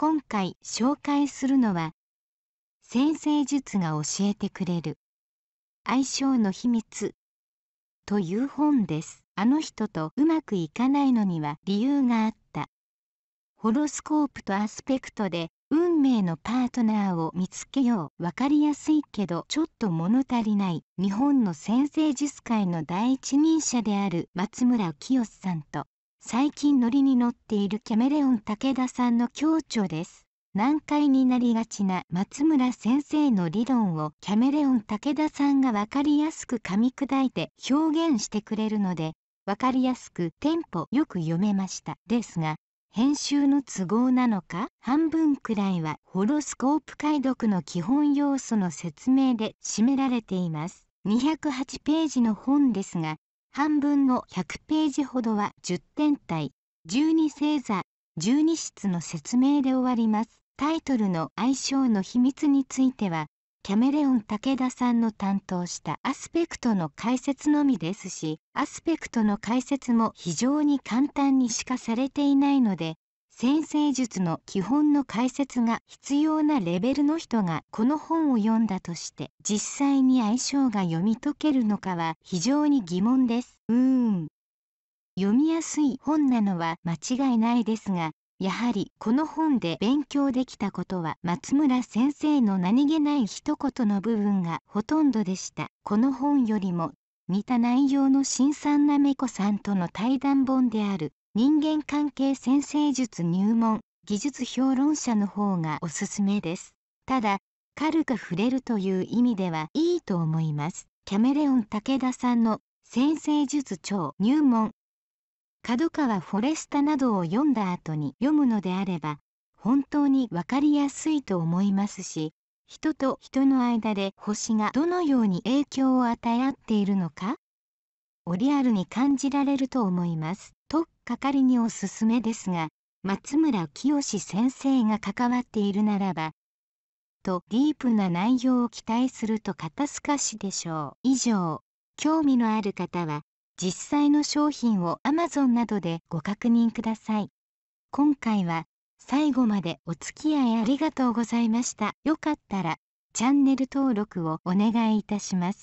今回紹介するのは先生術が教えてくれる相性の秘密という本ですあの人とうまくいかないのには理由があったホロスコープとアスペクトで運命のパートナーを見つけよう分かりやすいけどちょっと物足りない日本の先生術界の第一人者である松村清さんと最近ノリに乗っているキャメレオン武田さんの強調です。難解になりがちな松村先生の理論をキャメレオン武田さんが分かりやすく噛み砕いて表現してくれるので分かりやすくテンポよく読めましたですが編集の都合なのか半分くらいはホロスコープ解読の基本要素の説明で占められています208ページの本ですが半分の100ページほどは10体12星座12室の説明で終わりますタイトルの相性の秘密についてはキャメレオン武田さんの担当したアスペクトの解説のみですしアスペクトの解説も非常に簡単にしかされていないので先生術の基本の解説が必要なレベルの人がこの本を読んだとして実際に相性が読み解けるのかは非常に疑問ですうーん読みやすい本なのは間違いないですがやはりこの本で勉強できたことは松村先生の何気ない一言の部分がほとんどでしたこの本よりも似た内容の新さんなめこさんとの対談本である人間関係先生術入門技術評論者の方がおすすめです。ただ、軽く触れるという意味ではいいと思います。キャメレオン武田さんの先生術超入門角川フォレスタなどを読んだ後に読むのであれば本当に分かりやすいと思いますし人と人の間で星がどのように影響を与え合っているのかをリアルに感じられると思います。と係におすすめですが松村清先生が関わっているならばとディープな内容を期待すると肩透かしでしょう以上興味のある方は実際の商品を Amazon などでご確認ください今回は最後までお付き合いありがとうございましたよかったらチャンネル登録をお願いいたします